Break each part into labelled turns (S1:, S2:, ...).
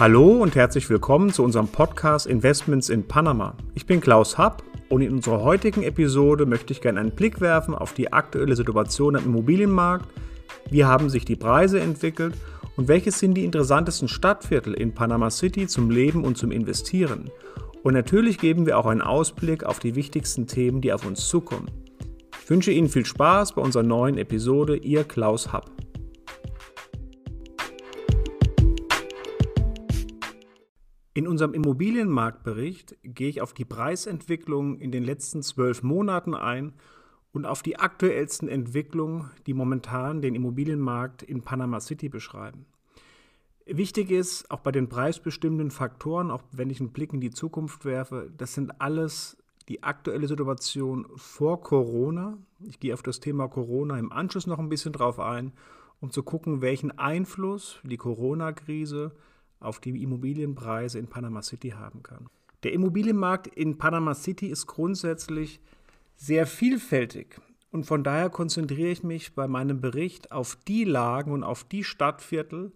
S1: Hallo und herzlich willkommen zu unserem Podcast Investments in Panama. Ich bin Klaus Happ und in unserer heutigen Episode möchte ich gerne einen Blick werfen auf die aktuelle Situation am Immobilienmarkt. Wie haben sich die Preise entwickelt und welches sind die interessantesten Stadtviertel in Panama City zum Leben und zum Investieren? Und natürlich geben wir auch einen Ausblick auf die wichtigsten Themen, die auf uns zukommen. Ich wünsche Ihnen viel Spaß bei unserer neuen Episode, Ihr Klaus Happ. In unserem Immobilienmarktbericht gehe ich auf die Preisentwicklung in den letzten zwölf Monaten ein und auf die aktuellsten Entwicklungen, die momentan den Immobilienmarkt in Panama City beschreiben. Wichtig ist, auch bei den preisbestimmenden Faktoren, auch wenn ich einen Blick in die Zukunft werfe, das sind alles die aktuelle Situation vor Corona. Ich gehe auf das Thema Corona im Anschluss noch ein bisschen drauf ein, um zu gucken, welchen Einfluss die Corona-Krise auf die Immobilienpreise in Panama City haben kann. Der Immobilienmarkt in Panama City ist grundsätzlich sehr vielfältig und von daher konzentriere ich mich bei meinem Bericht auf die Lagen und auf die Stadtviertel,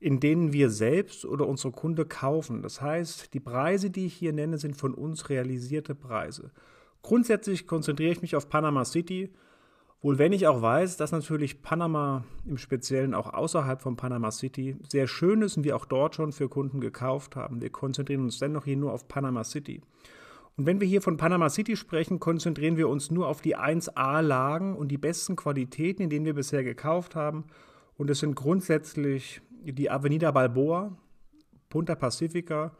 S1: in denen wir selbst oder unsere Kunde kaufen. Das heißt, die Preise, die ich hier nenne, sind von uns realisierte Preise. Grundsätzlich konzentriere ich mich auf Panama City Wohl wenn ich auch weiß, dass natürlich Panama im Speziellen auch außerhalb von Panama City sehr schön ist und wir auch dort schon für Kunden gekauft haben. Wir konzentrieren uns dennoch hier nur auf Panama City. Und wenn wir hier von Panama City sprechen, konzentrieren wir uns nur auf die 1A-Lagen und die besten Qualitäten, in denen wir bisher gekauft haben. Und es sind grundsätzlich die Avenida Balboa, Punta Pacifica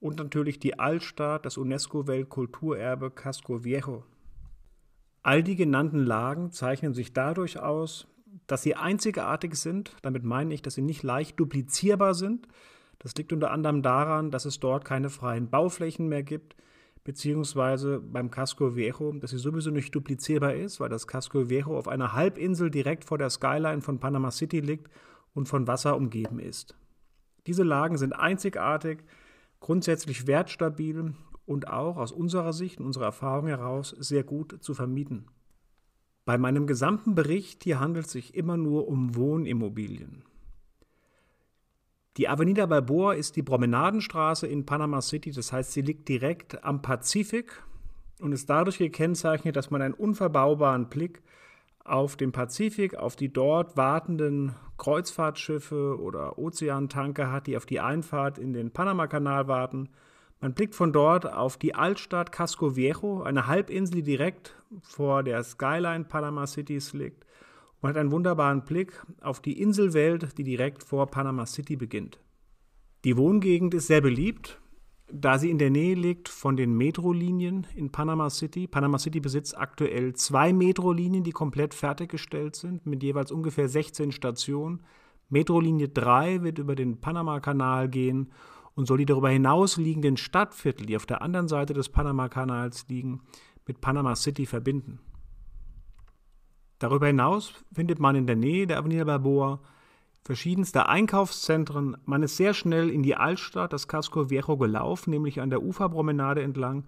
S1: und natürlich die Altstadt, das UNESCO-Weltkulturerbe Casco Viejo. All die genannten Lagen zeichnen sich dadurch aus, dass sie einzigartig sind. Damit meine ich, dass sie nicht leicht duplizierbar sind. Das liegt unter anderem daran, dass es dort keine freien Bauflächen mehr gibt, beziehungsweise beim Casco Viejo, dass sie sowieso nicht duplizierbar ist, weil das Casco Viejo auf einer Halbinsel direkt vor der Skyline von Panama City liegt und von Wasser umgeben ist. Diese Lagen sind einzigartig, grundsätzlich wertstabil und auch aus unserer Sicht und unserer Erfahrung heraus sehr gut zu vermieten. Bei meinem gesamten Bericht hier handelt es sich immer nur um Wohnimmobilien. Die Avenida Balboa ist die Promenadenstraße in Panama City, das heißt, sie liegt direkt am Pazifik und ist dadurch gekennzeichnet, dass man einen unverbaubaren Blick auf den Pazifik, auf die dort wartenden Kreuzfahrtschiffe oder Ozeantanker hat, die auf die Einfahrt in den Panamakanal warten – man blickt von dort auf die Altstadt Casco Viejo, eine Halbinsel, die direkt vor der Skyline Panama Cities liegt. Man hat einen wunderbaren Blick auf die Inselwelt, die direkt vor Panama City beginnt. Die Wohngegend ist sehr beliebt, da sie in der Nähe liegt von den Metrolinien in Panama City. Panama City besitzt aktuell zwei Metrolinien, die komplett fertiggestellt sind, mit jeweils ungefähr 16 Stationen. Metrolinie 3 wird über den Panama-Kanal gehen und soll die darüber hinaus liegenden Stadtviertel, die auf der anderen Seite des Panamakanals liegen, mit Panama City verbinden. Darüber hinaus findet man in der Nähe der Avenida Balboa verschiedenste Einkaufszentren. Man ist sehr schnell in die Altstadt, das Casco Viejo, gelaufen, nämlich an der Uferpromenade entlang.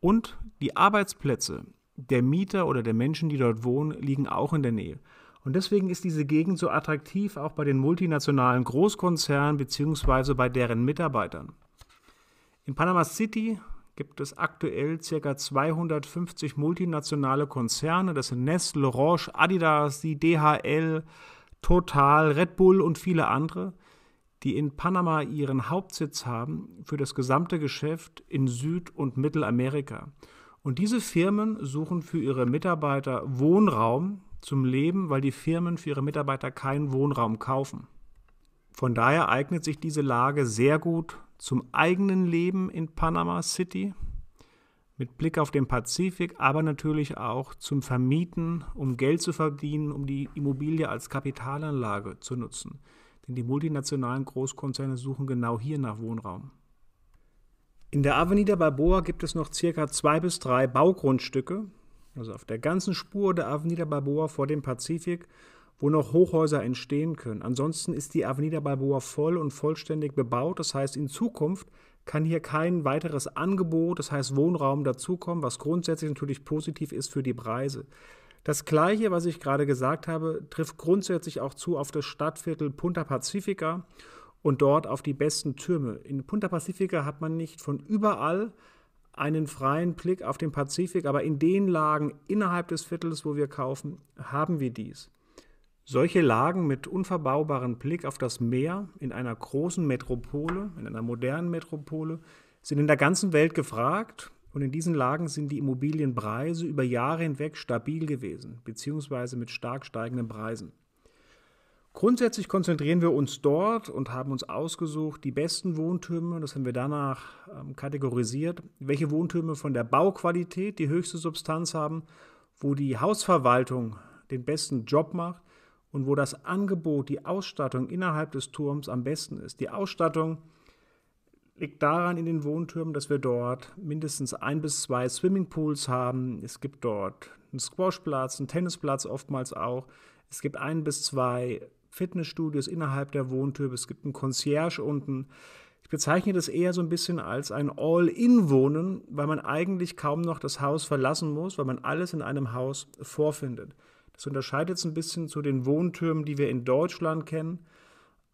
S1: Und die Arbeitsplätze der Mieter oder der Menschen, die dort wohnen, liegen auch in der Nähe. Und deswegen ist diese Gegend so attraktiv auch bei den multinationalen Großkonzernen bzw. bei deren Mitarbeitern. In Panama City gibt es aktuell ca. 250 multinationale Konzerne, das sind Nestle, Roche, Adidas, die DHL, Total, Red Bull und viele andere, die in Panama ihren Hauptsitz haben für das gesamte Geschäft in Süd- und Mittelamerika. Und diese Firmen suchen für ihre Mitarbeiter Wohnraum, zum Leben, weil die Firmen für ihre Mitarbeiter keinen Wohnraum kaufen. Von daher eignet sich diese Lage sehr gut zum eigenen Leben in Panama City mit Blick auf den Pazifik, aber natürlich auch zum Vermieten, um Geld zu verdienen, um die Immobilie als Kapitalanlage zu nutzen. Denn die multinationalen Großkonzerne suchen genau hier nach Wohnraum. In der Avenida Balboa gibt es noch circa zwei bis drei Baugrundstücke, also auf der ganzen Spur der Avenida Balboa vor dem Pazifik, wo noch Hochhäuser entstehen können. Ansonsten ist die Avenida Balboa voll und vollständig bebaut. Das heißt, in Zukunft kann hier kein weiteres Angebot, das heißt Wohnraum dazukommen, was grundsätzlich natürlich positiv ist für die Preise. Das Gleiche, was ich gerade gesagt habe, trifft grundsätzlich auch zu auf das Stadtviertel Punta Pacifica und dort auf die besten Türme. In Punta Pacifica hat man nicht von überall einen freien Blick auf den Pazifik, aber in den Lagen innerhalb des Viertels, wo wir kaufen, haben wir dies. Solche Lagen mit unverbaubarem Blick auf das Meer in einer großen Metropole, in einer modernen Metropole, sind in der ganzen Welt gefragt und in diesen Lagen sind die Immobilienpreise über Jahre hinweg stabil gewesen, beziehungsweise mit stark steigenden Preisen. Grundsätzlich konzentrieren wir uns dort und haben uns ausgesucht, die besten Wohntürme, das haben wir danach ähm, kategorisiert, welche Wohntürme von der Bauqualität die höchste Substanz haben, wo die Hausverwaltung den besten Job macht und wo das Angebot, die Ausstattung innerhalb des Turms am besten ist. Die Ausstattung liegt daran in den Wohntürmen, dass wir dort mindestens ein bis zwei Swimmingpools haben. Es gibt dort einen Squashplatz, einen Tennisplatz oftmals auch. Es gibt ein bis zwei Fitnessstudios innerhalb der Wohntür, es gibt einen Concierge unten. Ich bezeichne das eher so ein bisschen als ein All-in-Wohnen, weil man eigentlich kaum noch das Haus verlassen muss, weil man alles in einem Haus vorfindet. Das unterscheidet es ein bisschen zu den Wohntürmen, die wir in Deutschland kennen,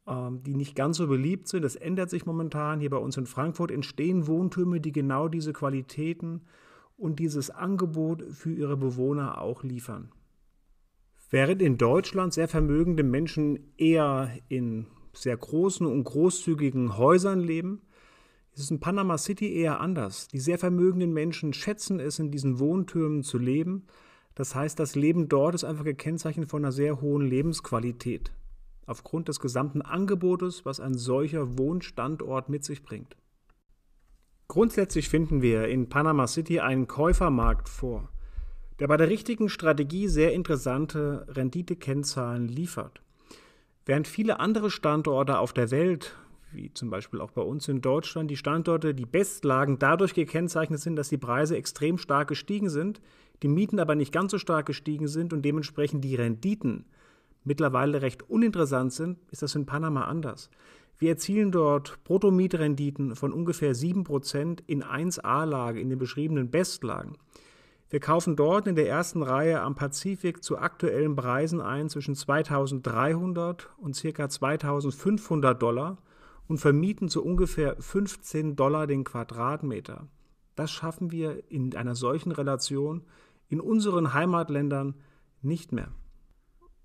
S1: ähm, die nicht ganz so beliebt sind. Das ändert sich momentan. Hier bei uns in Frankfurt entstehen Wohntürme, die genau diese Qualitäten und dieses Angebot für ihre Bewohner auch liefern. Während in Deutschland sehr vermögende Menschen eher in sehr großen und großzügigen Häusern leben, ist es in Panama City eher anders. Die sehr vermögenden Menschen schätzen es, in diesen Wohntürmen zu leben. Das heißt, das Leben dort ist einfach gekennzeichnet von einer sehr hohen Lebensqualität. Aufgrund des gesamten Angebotes, was ein solcher Wohnstandort mit sich bringt. Grundsätzlich finden wir in Panama City einen Käufermarkt vor der bei der richtigen Strategie sehr interessante Renditekennzahlen liefert. Während viele andere Standorte auf der Welt, wie zum Beispiel auch bei uns in Deutschland, die Standorte, die Bestlagen dadurch gekennzeichnet sind, dass die Preise extrem stark gestiegen sind, die Mieten aber nicht ganz so stark gestiegen sind und dementsprechend die Renditen mittlerweile recht uninteressant sind, ist das in Panama anders. Wir erzielen dort Bruttomietrenditen von ungefähr 7% in 1A-Lage, in den beschriebenen Bestlagen. Wir kaufen dort in der ersten Reihe am Pazifik zu aktuellen Preisen ein zwischen 2300 und ca. 2500 Dollar und vermieten zu ungefähr 15 Dollar den Quadratmeter. Das schaffen wir in einer solchen Relation in unseren Heimatländern nicht mehr.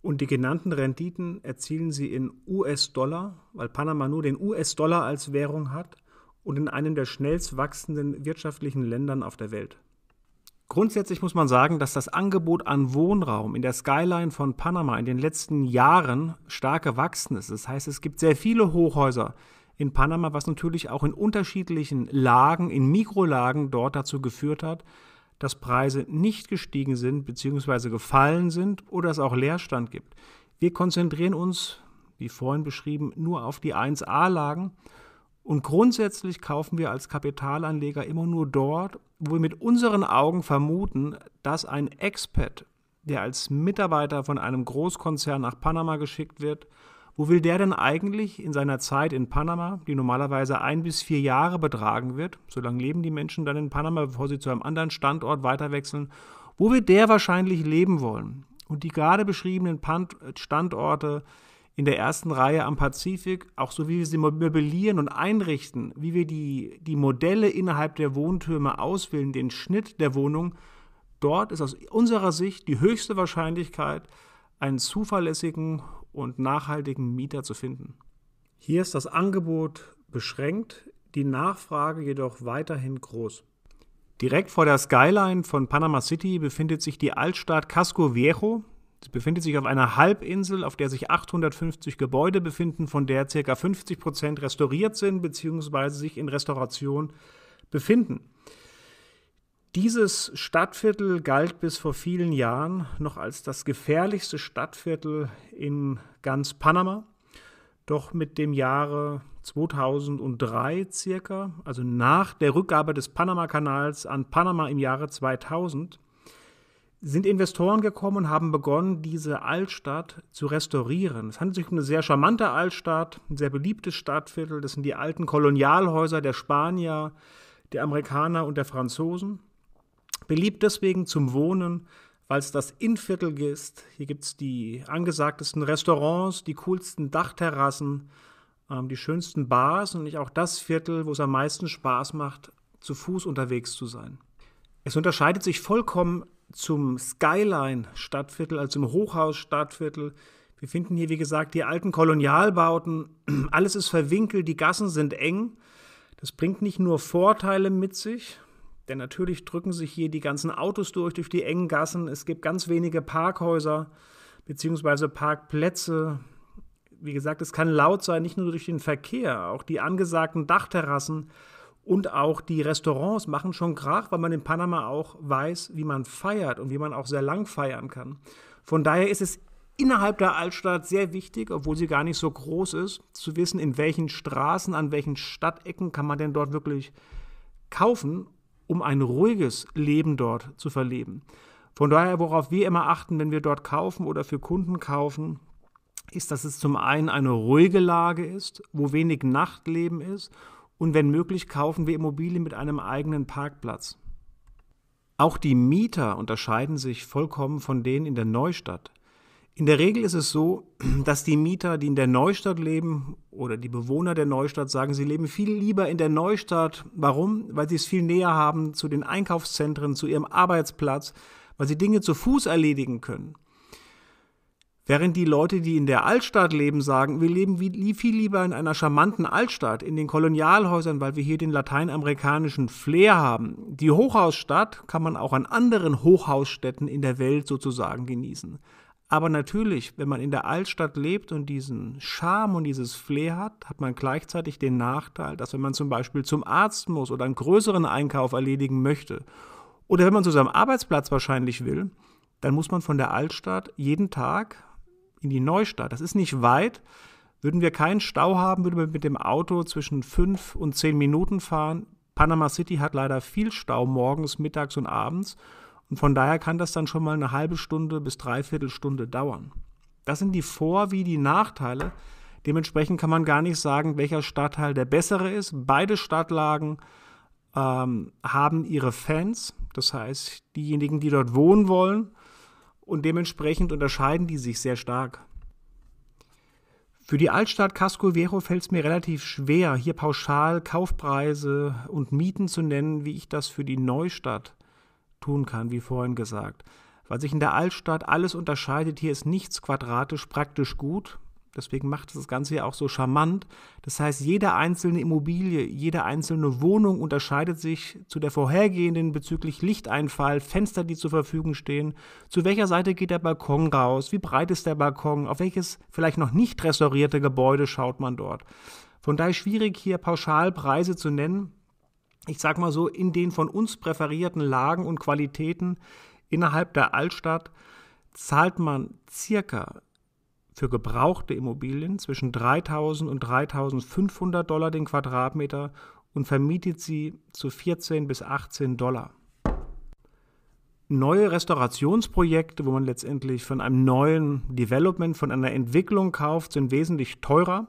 S1: Und die genannten Renditen erzielen sie in US-Dollar, weil Panama nur den US-Dollar als Währung hat und in einem der schnellst wachsenden wirtschaftlichen Ländern auf der Welt. Grundsätzlich muss man sagen, dass das Angebot an Wohnraum in der Skyline von Panama in den letzten Jahren stark gewachsen ist. Das heißt, es gibt sehr viele Hochhäuser in Panama, was natürlich auch in unterschiedlichen Lagen, in Mikrolagen dort dazu geführt hat, dass Preise nicht gestiegen sind bzw. gefallen sind oder es auch Leerstand gibt. Wir konzentrieren uns, wie vorhin beschrieben, nur auf die 1A-Lagen und grundsätzlich kaufen wir als Kapitalanleger immer nur dort, wo wir mit unseren Augen vermuten, dass ein Expat, der als Mitarbeiter von einem Großkonzern nach Panama geschickt wird, wo will der denn eigentlich in seiner Zeit in Panama, die normalerweise ein bis vier Jahre betragen wird, solange leben die Menschen dann in Panama, bevor sie zu einem anderen Standort weiterwechseln, wo wird der wahrscheinlich leben wollen? Und die gerade beschriebenen Standorte, in der ersten Reihe am Pazifik, auch so wie wir sie möblieren und einrichten, wie wir die, die Modelle innerhalb der Wohntürme auswählen, den Schnitt der Wohnung, dort ist aus unserer Sicht die höchste Wahrscheinlichkeit, einen zuverlässigen und nachhaltigen Mieter zu finden. Hier ist das Angebot beschränkt, die Nachfrage jedoch weiterhin groß. Direkt vor der Skyline von Panama City befindet sich die Altstadt Casco Viejo, es befindet sich auf einer Halbinsel, auf der sich 850 Gebäude befinden, von der ca. 50 Prozent restauriert sind bzw. sich in Restauration befinden. Dieses Stadtviertel galt bis vor vielen Jahren noch als das gefährlichste Stadtviertel in ganz Panama. Doch mit dem Jahre 2003 circa, also nach der Rückgabe des Panama-Kanals an Panama im Jahre 2000, sind Investoren gekommen und haben begonnen, diese Altstadt zu restaurieren. Es handelt sich um eine sehr charmante Altstadt, ein sehr beliebtes Stadtviertel. Das sind die alten Kolonialhäuser der Spanier, der Amerikaner und der Franzosen. Beliebt deswegen zum Wohnen, weil es das Innviertel ist. Hier gibt es die angesagtesten Restaurants, die coolsten Dachterrassen, ähm, die schönsten Bars und nicht auch das Viertel, wo es am meisten Spaß macht, zu Fuß unterwegs zu sein. Es unterscheidet sich vollkommen zum Skyline-Stadtviertel, also zum Hochhaus-Stadtviertel. Wir finden hier, wie gesagt, die alten Kolonialbauten. Alles ist verwinkelt, die Gassen sind eng. Das bringt nicht nur Vorteile mit sich, denn natürlich drücken sich hier die ganzen Autos durch, durch die engen Gassen. Es gibt ganz wenige Parkhäuser bzw. Parkplätze. Wie gesagt, es kann laut sein, nicht nur durch den Verkehr, auch die angesagten Dachterrassen und auch die Restaurants machen schon Krach, weil man in Panama auch weiß, wie man feiert und wie man auch sehr lang feiern kann. Von daher ist es innerhalb der Altstadt sehr wichtig, obwohl sie gar nicht so groß ist, zu wissen, in welchen Straßen, an welchen Stadtecken kann man denn dort wirklich kaufen, um ein ruhiges Leben dort zu verleben. Von daher, worauf wir immer achten, wenn wir dort kaufen oder für Kunden kaufen, ist, dass es zum einen eine ruhige Lage ist, wo wenig Nachtleben ist und wenn möglich kaufen wir Immobilien mit einem eigenen Parkplatz. Auch die Mieter unterscheiden sich vollkommen von denen in der Neustadt. In der Regel ist es so, dass die Mieter, die in der Neustadt leben oder die Bewohner der Neustadt sagen, sie leben viel lieber in der Neustadt. Warum? Weil sie es viel näher haben zu den Einkaufszentren, zu ihrem Arbeitsplatz, weil sie Dinge zu Fuß erledigen können. Während die Leute, die in der Altstadt leben, sagen, wir leben wie, viel lieber in einer charmanten Altstadt, in den Kolonialhäusern, weil wir hier den lateinamerikanischen Flair haben. Die Hochhausstadt kann man auch an anderen Hochhausstädten in der Welt sozusagen genießen. Aber natürlich, wenn man in der Altstadt lebt und diesen Charme und dieses Flair hat, hat man gleichzeitig den Nachteil, dass wenn man zum Beispiel zum Arzt muss oder einen größeren Einkauf erledigen möchte oder wenn man zu seinem Arbeitsplatz wahrscheinlich will, dann muss man von der Altstadt jeden Tag in die Neustadt, das ist nicht weit, würden wir keinen Stau haben, würden wir mit dem Auto zwischen fünf und zehn Minuten fahren. Panama City hat leider viel Stau morgens, mittags und abends. Und von daher kann das dann schon mal eine halbe Stunde bis dreiviertel Stunde dauern. Das sind die Vor- wie die Nachteile. Dementsprechend kann man gar nicht sagen, welcher Stadtteil der bessere ist. Beide Stadtlagen ähm, haben ihre Fans, das heißt diejenigen, die dort wohnen wollen und dementsprechend unterscheiden die sich sehr stark. Für die Altstadt Casco Viejo fällt es mir relativ schwer, hier pauschal Kaufpreise und Mieten zu nennen, wie ich das für die Neustadt tun kann, wie vorhin gesagt. Weil sich in der Altstadt alles unterscheidet, hier ist nichts quadratisch praktisch gut. Deswegen macht es das Ganze ja auch so charmant. Das heißt, jede einzelne Immobilie, jede einzelne Wohnung unterscheidet sich zu der vorhergehenden bezüglich Lichteinfall, Fenster, die zur Verfügung stehen. Zu welcher Seite geht der Balkon raus? Wie breit ist der Balkon? Auf welches vielleicht noch nicht restaurierte Gebäude schaut man dort? Von daher schwierig, hier Pauschalpreise zu nennen. Ich sage mal so, in den von uns präferierten Lagen und Qualitäten innerhalb der Altstadt zahlt man circa für gebrauchte Immobilien zwischen 3.000 und 3.500 Dollar den Quadratmeter und vermietet sie zu 14 bis 18 Dollar. Neue Restaurationsprojekte, wo man letztendlich von einem neuen Development, von einer Entwicklung kauft, sind wesentlich teurer.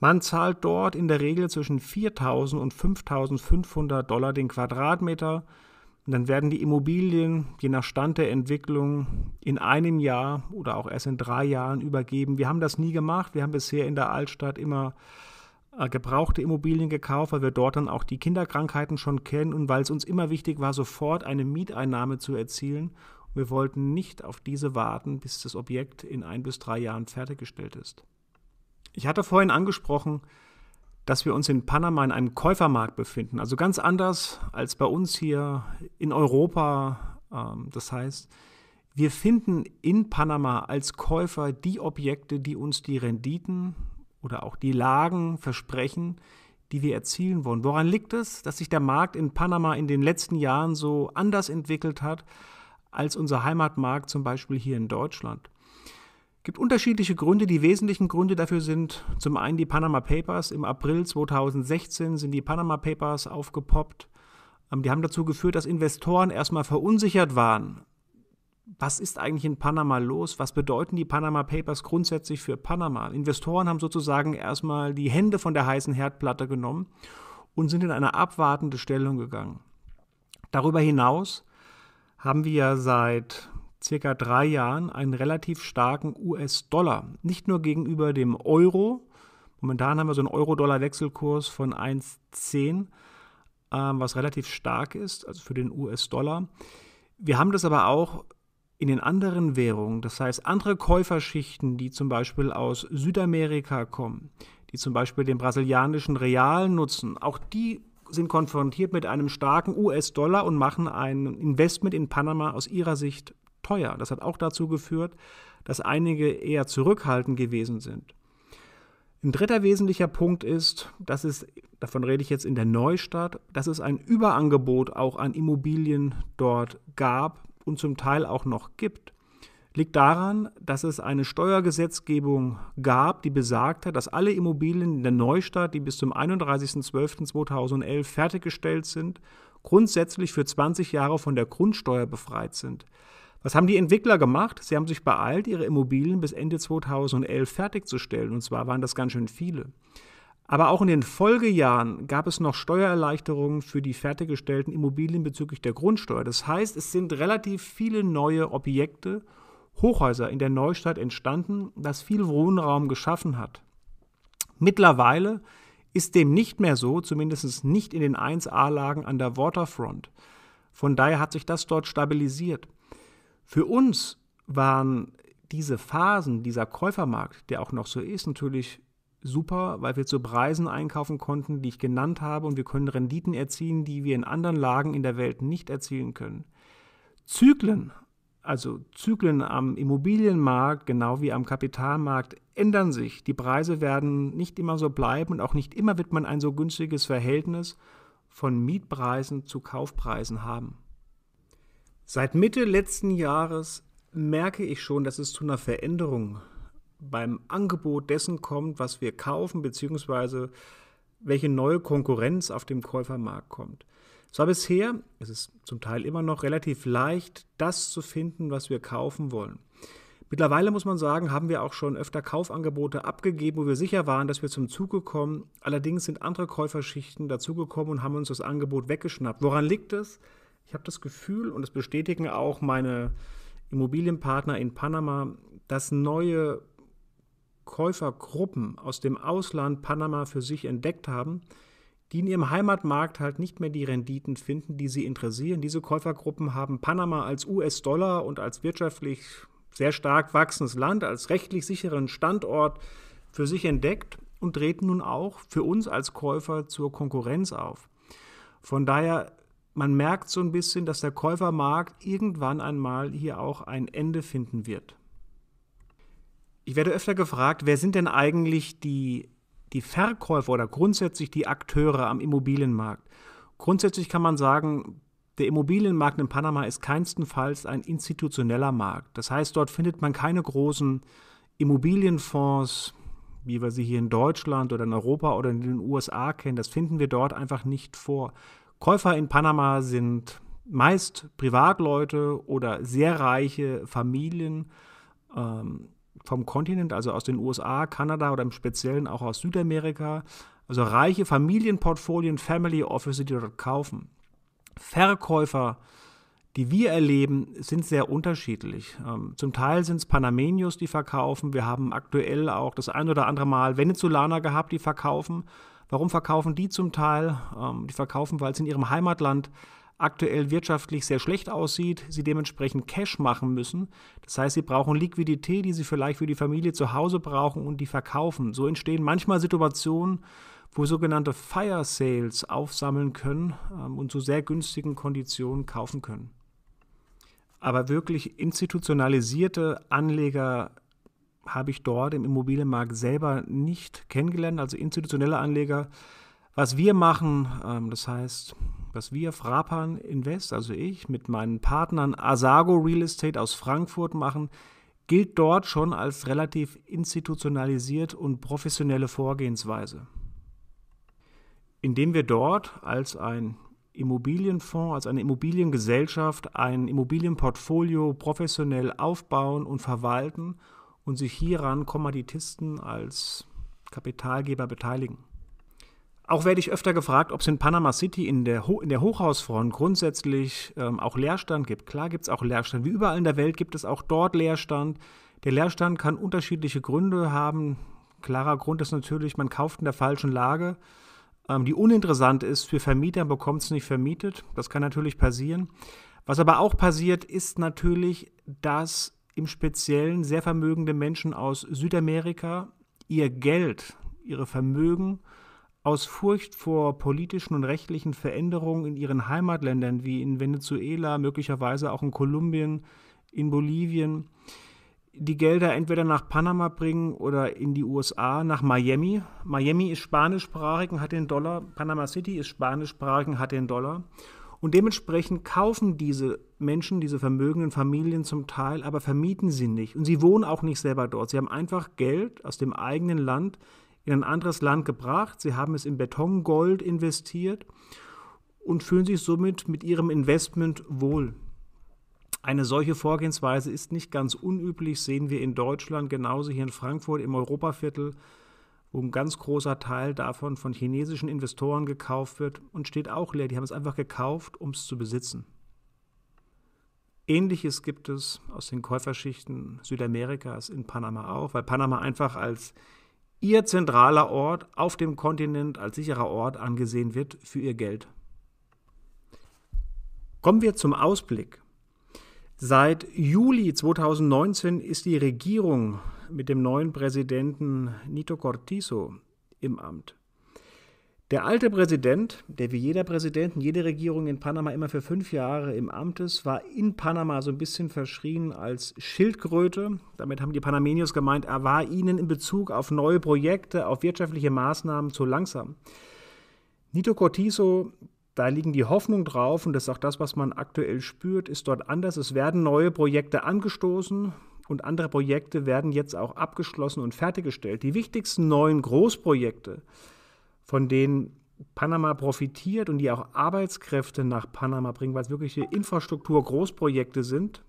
S1: Man zahlt dort in der Regel zwischen 4.000 und 5.500 Dollar den Quadratmeter. Und dann werden die Immobilien, je nach Stand der Entwicklung, in einem Jahr oder auch erst in drei Jahren übergeben. Wir haben das nie gemacht. Wir haben bisher in der Altstadt immer äh, gebrauchte Immobilien gekauft, weil wir dort dann auch die Kinderkrankheiten schon kennen und weil es uns immer wichtig war, sofort eine Mieteinnahme zu erzielen. wir wollten nicht auf diese warten, bis das Objekt in ein bis drei Jahren fertiggestellt ist. Ich hatte vorhin angesprochen, dass wir uns in Panama in einem Käufermarkt befinden. Also ganz anders als bei uns hier in Europa. Ähm, das heißt, wir finden in Panama als Käufer die Objekte, die uns die Renditen oder auch die Lagen versprechen, die wir erzielen wollen. Woran liegt es, dass sich der Markt in Panama in den letzten Jahren so anders entwickelt hat als unser Heimatmarkt zum Beispiel hier in Deutschland? Es gibt unterschiedliche Gründe. Die wesentlichen Gründe dafür sind zum einen die Panama Papers. Im April 2016 sind die Panama Papers aufgepoppt. Ähm, die haben dazu geführt, dass Investoren erstmal verunsichert waren. Was ist eigentlich in Panama los? Was bedeuten die Panama Papers grundsätzlich für Panama? Investoren haben sozusagen erstmal die Hände von der heißen Herdplatte genommen und sind in eine abwartende Stellung gegangen. Darüber hinaus haben wir seit circa drei Jahren einen relativ starken US-Dollar. Nicht nur gegenüber dem Euro. Momentan haben wir so einen Euro-Dollar-Wechselkurs von 1,10, ähm, was relativ stark ist, also für den US-Dollar. Wir haben das aber auch in den anderen Währungen, das heißt andere Käuferschichten, die zum Beispiel aus Südamerika kommen, die zum Beispiel den brasilianischen Real nutzen, auch die sind konfrontiert mit einem starken US-Dollar und machen ein Investment in Panama aus ihrer Sicht teuer. Das hat auch dazu geführt, dass einige eher zurückhaltend gewesen sind. Ein dritter wesentlicher Punkt ist, dass es, davon rede ich jetzt in der Neustadt, dass es ein Überangebot auch an Immobilien dort gab und zum Teil auch noch gibt. Liegt daran, dass es eine Steuergesetzgebung gab, die besagte, dass alle Immobilien in der Neustadt, die bis zum 31.12.2011 fertiggestellt sind, grundsätzlich für 20 Jahre von der Grundsteuer befreit sind. Was haben die Entwickler gemacht? Sie haben sich beeilt, ihre Immobilien bis Ende 2011 fertigzustellen. Und zwar waren das ganz schön viele. Aber auch in den Folgejahren gab es noch Steuererleichterungen für die fertiggestellten Immobilien bezüglich der Grundsteuer. Das heißt, es sind relativ viele neue Objekte, Hochhäuser in der Neustadt entstanden, das viel Wohnraum geschaffen hat. Mittlerweile ist dem nicht mehr so, zumindest nicht in den 1A-Lagen an der Waterfront. Von daher hat sich das dort stabilisiert. Für uns waren diese Phasen, dieser Käufermarkt, der auch noch so ist, natürlich super, weil wir zu Preisen einkaufen konnten, die ich genannt habe, und wir können Renditen erzielen, die wir in anderen Lagen in der Welt nicht erzielen können. Zyklen, also Zyklen am Immobilienmarkt, genau wie am Kapitalmarkt, ändern sich. Die Preise werden nicht immer so bleiben und auch nicht immer wird man ein so günstiges Verhältnis von Mietpreisen zu Kaufpreisen haben. Seit Mitte letzten Jahres merke ich schon, dass es zu einer Veränderung beim Angebot dessen kommt, was wir kaufen, beziehungsweise welche neue Konkurrenz auf dem Käufermarkt kommt. Es war bisher, es ist zum Teil immer noch relativ leicht, das zu finden, was wir kaufen wollen. Mittlerweile muss man sagen, haben wir auch schon öfter Kaufangebote abgegeben, wo wir sicher waren, dass wir zum Zuge kommen. Allerdings sind andere Käuferschichten dazugekommen und haben uns das Angebot weggeschnappt. Woran liegt es? Ich habe das Gefühl, und das bestätigen auch meine Immobilienpartner in Panama, dass neue Käufergruppen aus dem Ausland Panama für sich entdeckt haben, die in ihrem Heimatmarkt halt nicht mehr die Renditen finden, die sie interessieren. Diese Käufergruppen haben Panama als US-Dollar und als wirtschaftlich sehr stark wachsendes Land, als rechtlich sicheren Standort für sich entdeckt und treten nun auch für uns als Käufer zur Konkurrenz auf. Von daher man merkt so ein bisschen, dass der Käufermarkt irgendwann einmal hier auch ein Ende finden wird. Ich werde öfter gefragt, wer sind denn eigentlich die, die Verkäufer oder grundsätzlich die Akteure am Immobilienmarkt? Grundsätzlich kann man sagen, der Immobilienmarkt in Panama ist keinstenfalls ein institutioneller Markt. Das heißt, dort findet man keine großen Immobilienfonds, wie wir sie hier in Deutschland oder in Europa oder in den USA kennen. Das finden wir dort einfach nicht vor. Käufer in Panama sind meist Privatleute oder sehr reiche Familien ähm, vom Kontinent, also aus den USA, Kanada oder im Speziellen auch aus Südamerika. Also reiche Familienportfolien, Family Offices, die dort kaufen. Verkäufer, die wir erleben, sind sehr unterschiedlich. Ähm, zum Teil sind es Panamenios, die verkaufen. Wir haben aktuell auch das ein oder andere Mal Venezolaner gehabt, die verkaufen. Warum verkaufen die zum Teil? Ähm, die verkaufen, weil es in ihrem Heimatland aktuell wirtschaftlich sehr schlecht aussieht, sie dementsprechend Cash machen müssen. Das heißt, sie brauchen Liquidität, die sie vielleicht für die Familie zu Hause brauchen und die verkaufen. So entstehen manchmal Situationen, wo sogenannte Fire Sales aufsammeln können ähm, und zu sehr günstigen Konditionen kaufen können. Aber wirklich institutionalisierte Anleger habe ich dort im Immobilienmarkt selber nicht kennengelernt, also institutionelle Anleger. Was wir machen, ähm, das heißt, was wir Frapan Invest, also ich, mit meinen Partnern Asago Real Estate aus Frankfurt machen, gilt dort schon als relativ institutionalisiert und professionelle Vorgehensweise. Indem wir dort als ein Immobilienfonds, als eine Immobiliengesellschaft ein Immobilienportfolio professionell aufbauen und verwalten – und sich hieran Kommanditisten als Kapitalgeber beteiligen. Auch werde ich öfter gefragt, ob es in Panama City in der, Ho in der Hochhausfront grundsätzlich ähm, auch Leerstand gibt. Klar gibt es auch Leerstand. Wie überall in der Welt gibt es auch dort Leerstand. Der Leerstand kann unterschiedliche Gründe haben. Klarer Grund ist natürlich, man kauft in der falschen Lage, ähm, die uninteressant ist für Vermieter, bekommt es nicht vermietet. Das kann natürlich passieren. Was aber auch passiert, ist natürlich, dass im Speziellen sehr vermögende Menschen aus Südamerika ihr Geld, ihre Vermögen aus Furcht vor politischen und rechtlichen Veränderungen in ihren Heimatländern wie in Venezuela, möglicherweise auch in Kolumbien, in Bolivien, die Gelder entweder nach Panama bringen oder in die USA, nach Miami. Miami ist spanischsprachig und hat den Dollar, Panama City ist spanischsprachig und hat den Dollar. Und dementsprechend kaufen diese Menschen, diese vermögenden Familien zum Teil, aber vermieten sie nicht. Und sie wohnen auch nicht selber dort. Sie haben einfach Geld aus dem eigenen Land in ein anderes Land gebracht. Sie haben es in Betongold investiert und fühlen sich somit mit ihrem Investment wohl. Eine solche Vorgehensweise ist nicht ganz unüblich, sehen wir in Deutschland, genauso hier in Frankfurt im Europaviertel wo ein ganz großer Teil davon von chinesischen Investoren gekauft wird und steht auch leer. Die haben es einfach gekauft, um es zu besitzen. Ähnliches gibt es aus den Käuferschichten Südamerikas in Panama auch, weil Panama einfach als ihr zentraler Ort auf dem Kontinent, als sicherer Ort angesehen wird für ihr Geld. Kommen wir zum Ausblick. Seit Juli 2019 ist die Regierung mit dem neuen Präsidenten Nito Cortizo im Amt. Der alte Präsident, der wie jeder Präsident und jede Regierung in Panama immer für fünf Jahre im Amt ist, war in Panama so ein bisschen verschrien als Schildkröte. Damit haben die Panamenios gemeint, er war ihnen in Bezug auf neue Projekte, auf wirtschaftliche Maßnahmen zu langsam. Nito Cortizo, da liegen die Hoffnungen drauf und das ist auch das, was man aktuell spürt, ist dort anders. Es werden neue Projekte angestoßen und andere Projekte werden jetzt auch abgeschlossen und fertiggestellt. Die wichtigsten neuen Großprojekte, von denen Panama profitiert und die auch Arbeitskräfte nach Panama bringen, weil es wirkliche Infrastruktur-Großprojekte sind,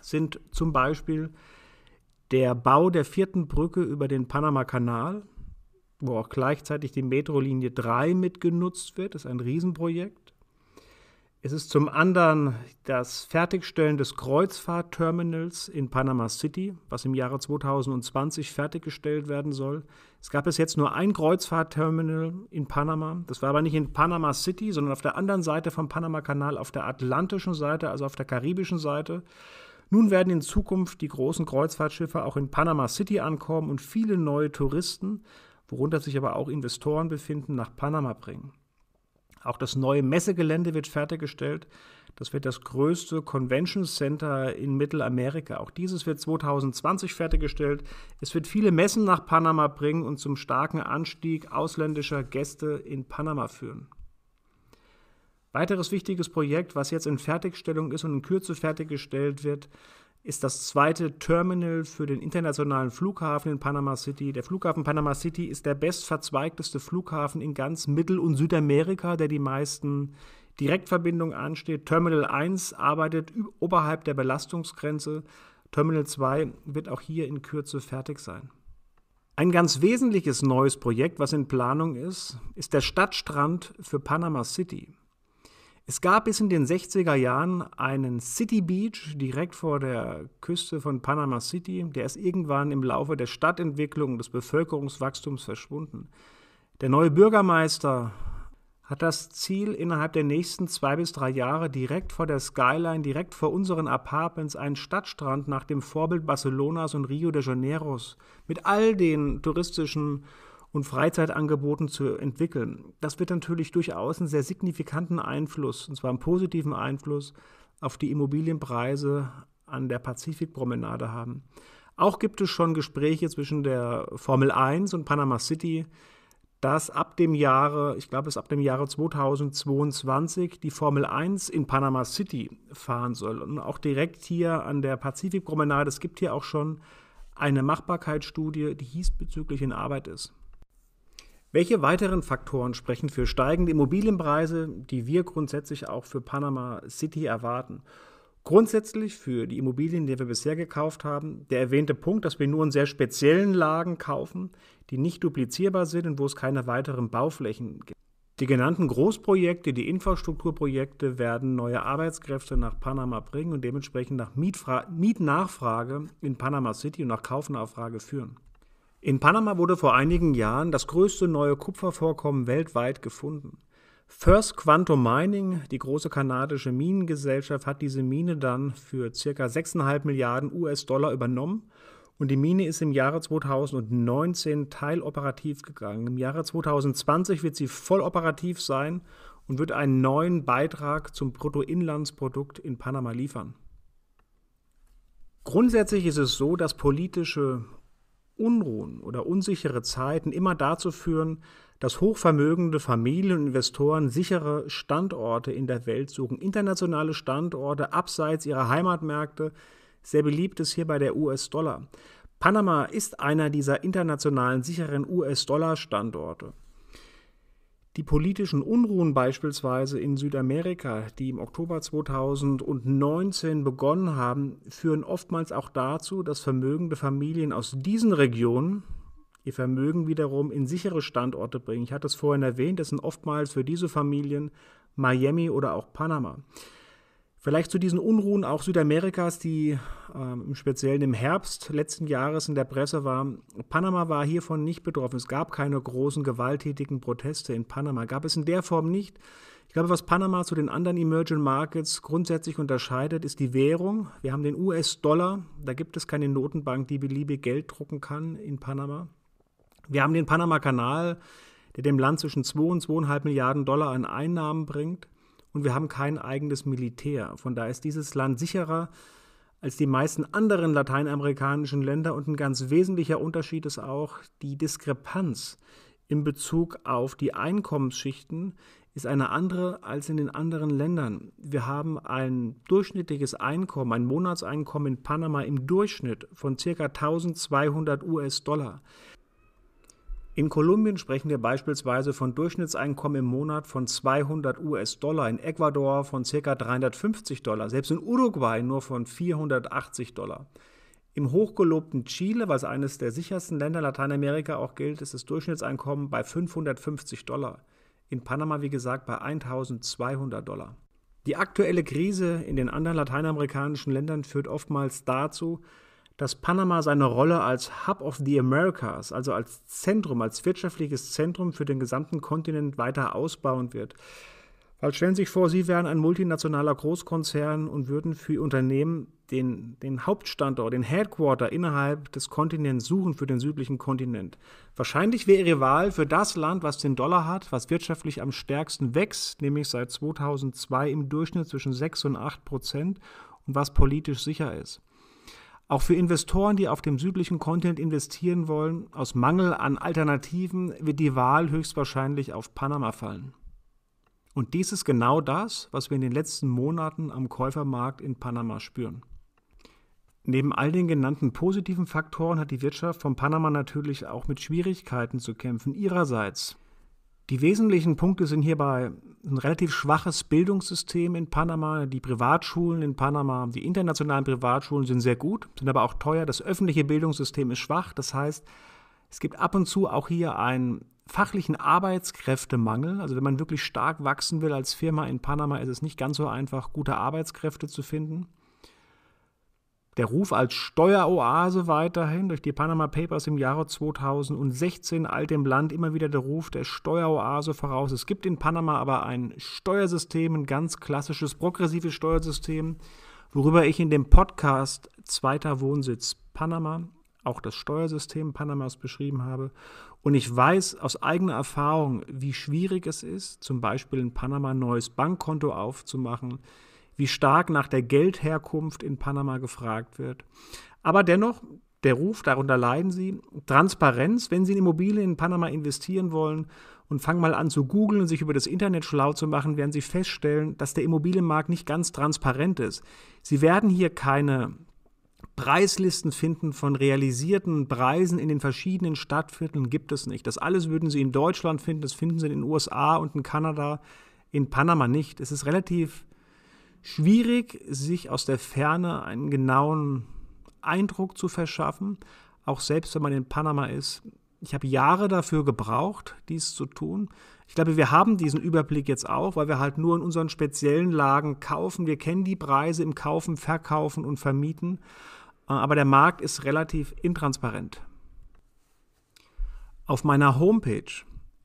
S1: sind zum Beispiel der Bau der vierten Brücke über den Panama-Kanal, wo auch gleichzeitig die Metrolinie 3 mitgenutzt wird. Das ist ein Riesenprojekt. Es ist zum anderen das Fertigstellen des Kreuzfahrtterminals in Panama City, was im Jahre 2020 fertiggestellt werden soll. Es gab bis jetzt nur ein Kreuzfahrtterminal in Panama. Das war aber nicht in Panama City, sondern auf der anderen Seite vom Panamakanal, auf der atlantischen Seite, also auf der karibischen Seite. Nun werden in Zukunft die großen Kreuzfahrtschiffe auch in Panama City ankommen und viele neue Touristen, worunter sich aber auch Investoren befinden, nach Panama bringen. Auch das neue Messegelände wird fertiggestellt. Das wird das größte Convention Center in Mittelamerika. Auch dieses wird 2020 fertiggestellt. Es wird viele Messen nach Panama bringen und zum starken Anstieg ausländischer Gäste in Panama führen. Weiteres wichtiges Projekt, was jetzt in Fertigstellung ist und in Kürze fertiggestellt wird, ist das zweite Terminal für den internationalen Flughafen in Panama City. Der Flughafen Panama City ist der bestverzweigteste Flughafen in ganz Mittel- und Südamerika, der die meisten Direktverbindungen ansteht. Terminal 1 arbeitet oberhalb der Belastungsgrenze. Terminal 2 wird auch hier in Kürze fertig sein. Ein ganz wesentliches neues Projekt, was in Planung ist, ist der Stadtstrand für Panama City. Es gab bis in den 60er Jahren einen City Beach direkt vor der Küste von Panama City, der ist irgendwann im Laufe der Stadtentwicklung, und des Bevölkerungswachstums verschwunden. Der neue Bürgermeister hat das Ziel, innerhalb der nächsten zwei bis drei Jahre direkt vor der Skyline, direkt vor unseren Apartments einen Stadtstrand nach dem Vorbild Barcelonas und Rio de Janeiros mit all den touristischen und Freizeitangeboten zu entwickeln. Das wird natürlich durchaus einen sehr signifikanten Einfluss, und zwar einen positiven Einfluss auf die Immobilienpreise an der Pazifikpromenade haben. Auch gibt es schon Gespräche zwischen der Formel 1 und Panama City, dass ab dem Jahre, ich glaube es ab dem Jahre 2022, die Formel 1 in Panama City fahren soll. Und auch direkt hier an der Pazifikpromenade, es gibt hier auch schon eine Machbarkeitsstudie, die hieß in Arbeit ist. Welche weiteren Faktoren sprechen für steigende Immobilienpreise, die wir grundsätzlich auch für Panama City erwarten? Grundsätzlich für die Immobilien, die wir bisher gekauft haben, der erwähnte Punkt, dass wir nur in sehr speziellen Lagen kaufen, die nicht duplizierbar sind und wo es keine weiteren Bauflächen gibt. Die genannten Großprojekte, die Infrastrukturprojekte werden neue Arbeitskräfte nach Panama bringen und dementsprechend nach Mietfra Mietnachfrage in Panama City und nach Kaufnachfrage führen. In Panama wurde vor einigen Jahren das größte neue Kupfervorkommen weltweit gefunden. First Quantum Mining, die große kanadische Minengesellschaft, hat diese Mine dann für ca. 6,5 Milliarden US-Dollar übernommen und die Mine ist im Jahre 2019 teiloperativ gegangen. Im Jahre 2020 wird sie volloperativ sein und wird einen neuen Beitrag zum Bruttoinlandsprodukt in Panama liefern. Grundsätzlich ist es so, dass politische Unruhen oder unsichere Zeiten immer dazu führen, dass hochvermögende Familien und Investoren sichere Standorte in der Welt suchen, internationale Standorte abseits ihrer Heimatmärkte. Sehr beliebt ist hierbei der US-Dollar. Panama ist einer dieser internationalen sicheren US-Dollar-Standorte. Die politischen Unruhen beispielsweise in Südamerika, die im Oktober 2019 begonnen haben, führen oftmals auch dazu, dass vermögende Familien aus diesen Regionen ihr Vermögen wiederum in sichere Standorte bringen. Ich hatte es vorhin erwähnt, das sind oftmals für diese Familien Miami oder auch Panama. Vielleicht zu diesen Unruhen auch Südamerikas, die ähm, im Speziellen im Herbst letzten Jahres in der Presse waren. Panama war hiervon nicht betroffen. Es gab keine großen gewalttätigen Proteste in Panama. Gab es in der Form nicht. Ich glaube, was Panama zu den anderen Emerging Markets grundsätzlich unterscheidet, ist die Währung. Wir haben den US-Dollar. Da gibt es keine Notenbank, die beliebig Geld drucken kann in Panama. Wir haben den Panama-Kanal, der dem Land zwischen 2 und 2,5 Milliarden Dollar an Einnahmen bringt und wir haben kein eigenes Militär. Von daher ist dieses Land sicherer als die meisten anderen lateinamerikanischen Länder und ein ganz wesentlicher Unterschied ist auch die Diskrepanz in Bezug auf die Einkommensschichten ist eine andere als in den anderen Ländern. Wir haben ein durchschnittliches Einkommen, ein Monatseinkommen in Panama im Durchschnitt von ca. 1200 US-Dollar. In Kolumbien sprechen wir beispielsweise von Durchschnittseinkommen im Monat von 200 US-Dollar, in Ecuador von ca. 350 Dollar, selbst in Uruguay nur von 480 Dollar. Im hochgelobten Chile, was eines der sichersten Länder Lateinamerika auch gilt, ist das Durchschnittseinkommen bei 550 Dollar. In Panama, wie gesagt, bei 1200 Dollar. Die aktuelle Krise in den anderen lateinamerikanischen Ländern führt oftmals dazu, dass Panama seine Rolle als Hub of the Americas, also als Zentrum, als wirtschaftliches Zentrum für den gesamten Kontinent weiter ausbauen wird. Weil stellen Sie sich vor, Sie wären ein multinationaler Großkonzern und würden für Unternehmen den, den Hauptstandort, den Headquarter innerhalb des Kontinents suchen für den südlichen Kontinent. Wahrscheinlich wäre Ihre Wahl für das Land, was den Dollar hat, was wirtschaftlich am stärksten wächst, nämlich seit 2002 im Durchschnitt zwischen 6 und 8 Prozent und was politisch sicher ist. Auch für Investoren, die auf dem südlichen Kontinent investieren wollen, aus Mangel an Alternativen wird die Wahl höchstwahrscheinlich auf Panama fallen. Und dies ist genau das, was wir in den letzten Monaten am Käufermarkt in Panama spüren. Neben all den genannten positiven Faktoren hat die Wirtschaft von Panama natürlich auch mit Schwierigkeiten zu kämpfen ihrerseits. Die wesentlichen Punkte sind hierbei ein relativ schwaches Bildungssystem in Panama. Die Privatschulen in Panama, die internationalen Privatschulen sind sehr gut, sind aber auch teuer. Das öffentliche Bildungssystem ist schwach. Das heißt, es gibt ab und zu auch hier einen fachlichen Arbeitskräftemangel. Also wenn man wirklich stark wachsen will als Firma in Panama, ist es nicht ganz so einfach, gute Arbeitskräfte zu finden. Der Ruf als Steueroase weiterhin durch die Panama Papers im Jahre 2016 eilt dem Land immer wieder der Ruf der Steueroase voraus. Es gibt in Panama aber ein Steuersystem, ein ganz klassisches progressives Steuersystem, worüber ich in dem Podcast Zweiter Wohnsitz Panama auch das Steuersystem Panamas beschrieben habe. Und ich weiß aus eigener Erfahrung, wie schwierig es ist, zum Beispiel in Panama ein neues Bankkonto aufzumachen, wie stark nach der Geldherkunft in Panama gefragt wird. Aber dennoch, der Ruf, darunter leiden sie. Transparenz, wenn Sie in Immobilien in Panama investieren wollen und fangen mal an zu googeln und sich über das Internet schlau zu machen, werden Sie feststellen, dass der Immobilienmarkt nicht ganz transparent ist. Sie werden hier keine Preislisten finden von realisierten Preisen in den verschiedenen Stadtvierteln gibt es nicht. Das alles würden Sie in Deutschland finden, das finden Sie in den USA und in Kanada, in Panama nicht. Es ist relativ schwierig, sich aus der Ferne einen genauen Eindruck zu verschaffen, auch selbst wenn man in Panama ist. Ich habe Jahre dafür gebraucht, dies zu tun. Ich glaube, wir haben diesen Überblick jetzt auch, weil wir halt nur in unseren speziellen Lagen kaufen. Wir kennen die Preise im Kaufen, Verkaufen und Vermieten. Äh, aber der Markt ist relativ intransparent. Auf meiner Homepage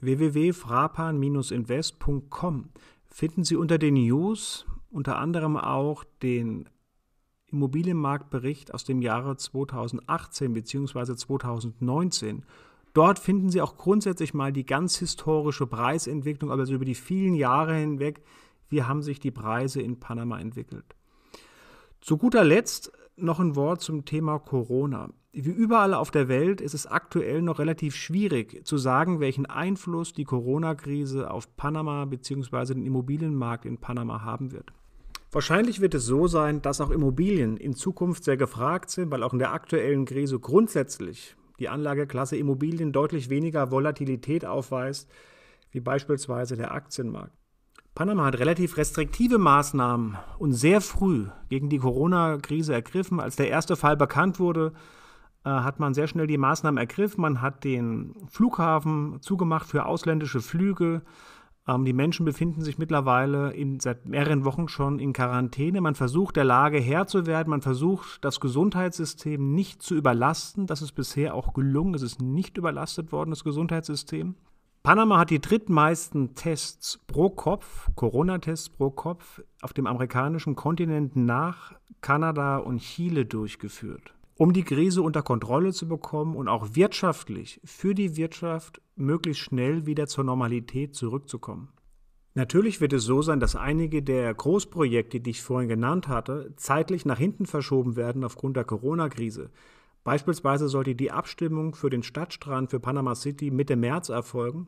S1: www.frapan-invest.com finden Sie unter den News unter anderem auch den Immobilienmarktbericht aus dem Jahre 2018 bzw. 2019. Dort finden Sie auch grundsätzlich mal die ganz historische Preisentwicklung, also über die vielen Jahre hinweg, wie haben sich die Preise in Panama entwickelt. Zu guter Letzt noch ein Wort zum Thema Corona. Wie überall auf der Welt ist es aktuell noch relativ schwierig zu sagen, welchen Einfluss die Corona-Krise auf Panama bzw. den Immobilienmarkt in Panama haben wird. Wahrscheinlich wird es so sein, dass auch Immobilien in Zukunft sehr gefragt sind, weil auch in der aktuellen Krise grundsätzlich die Anlageklasse Immobilien deutlich weniger Volatilität aufweist, wie beispielsweise der Aktienmarkt. Panama hat relativ restriktive Maßnahmen und sehr früh gegen die Corona-Krise ergriffen. Als der erste Fall bekannt wurde, äh, hat man sehr schnell die Maßnahmen ergriffen. Man hat den Flughafen zugemacht für ausländische Flüge. Ähm, die Menschen befinden sich mittlerweile in, seit mehreren Wochen schon in Quarantäne. Man versucht der Lage Herr zu werden. Man versucht das Gesundheitssystem nicht zu überlasten. Das ist bisher auch gelungen. Es ist nicht überlastet worden, das Gesundheitssystem. Panama hat die drittmeisten Tests pro Kopf, Corona-Tests pro Kopf, auf dem amerikanischen Kontinent nach Kanada und Chile durchgeführt. Um die Krise unter Kontrolle zu bekommen und auch wirtschaftlich für die Wirtschaft möglichst schnell wieder zur Normalität zurückzukommen. Natürlich wird es so sein, dass einige der Großprojekte, die ich vorhin genannt hatte, zeitlich nach hinten verschoben werden aufgrund der Corona-Krise. Beispielsweise sollte die Abstimmung für den Stadtstrand für Panama City Mitte März erfolgen.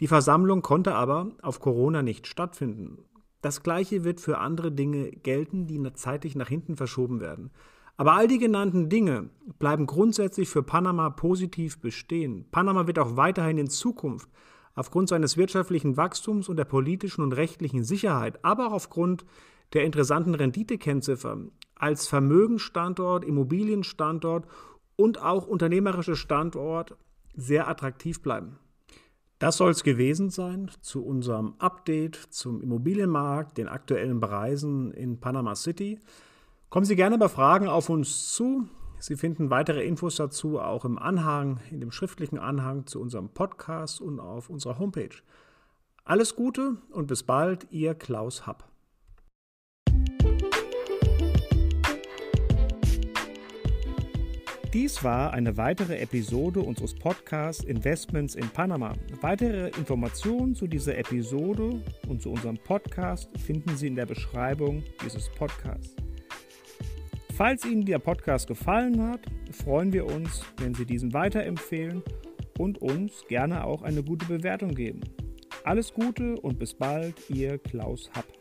S1: Die Versammlung konnte aber auf Corona nicht stattfinden. Das gleiche wird für andere Dinge gelten, die zeitlich nach hinten verschoben werden. Aber all die genannten Dinge bleiben grundsätzlich für Panama positiv bestehen. Panama wird auch weiterhin in Zukunft aufgrund seines wirtschaftlichen Wachstums und der politischen und rechtlichen Sicherheit, aber auch aufgrund der interessanten Renditekennziffer als Vermögensstandort, Immobilienstandort und auch unternehmerischer Standort sehr attraktiv bleiben. Das soll es gewesen sein zu unserem Update zum Immobilienmarkt, den aktuellen Preisen in Panama City. Kommen Sie gerne bei Fragen auf uns zu. Sie finden weitere Infos dazu auch im Anhang, in dem schriftlichen Anhang zu unserem Podcast und auf unserer Homepage. Alles Gute und bis bald, Ihr Klaus Happ. Dies war eine weitere Episode unseres Podcasts Investments in Panama. Weitere Informationen zu dieser Episode und zu unserem Podcast finden Sie in der Beschreibung dieses Podcasts. Falls Ihnen der Podcast gefallen hat, freuen wir uns, wenn Sie diesen weiterempfehlen und uns gerne auch eine gute Bewertung geben. Alles Gute und bis bald, Ihr Klaus Happ.